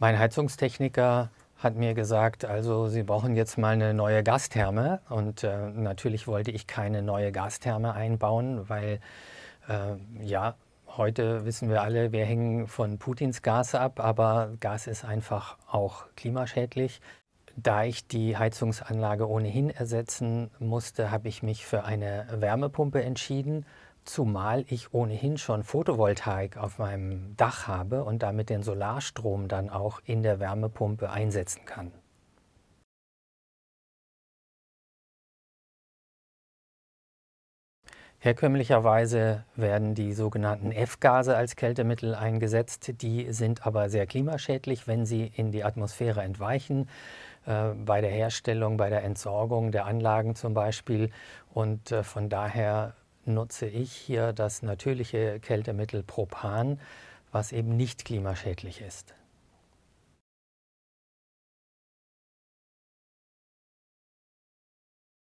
Mein Heizungstechniker hat mir gesagt, also Sie brauchen jetzt mal eine neue Gastherme. Und äh, natürlich wollte ich keine neue Gastherme einbauen, weil äh, ja, heute wissen wir alle, wir hängen von Putins Gas ab, aber Gas ist einfach auch klimaschädlich. Da ich die Heizungsanlage ohnehin ersetzen musste, habe ich mich für eine Wärmepumpe entschieden zumal ich ohnehin schon Photovoltaik auf meinem Dach habe und damit den Solarstrom dann auch in der Wärmepumpe einsetzen kann. Herkömmlicherweise werden die sogenannten F-Gase als Kältemittel eingesetzt. Die sind aber sehr klimaschädlich, wenn sie in die Atmosphäre entweichen, äh, bei der Herstellung, bei der Entsorgung der Anlagen zum Beispiel. Und äh, von daher nutze ich hier das natürliche Kältemittel Propan, was eben nicht klimaschädlich ist.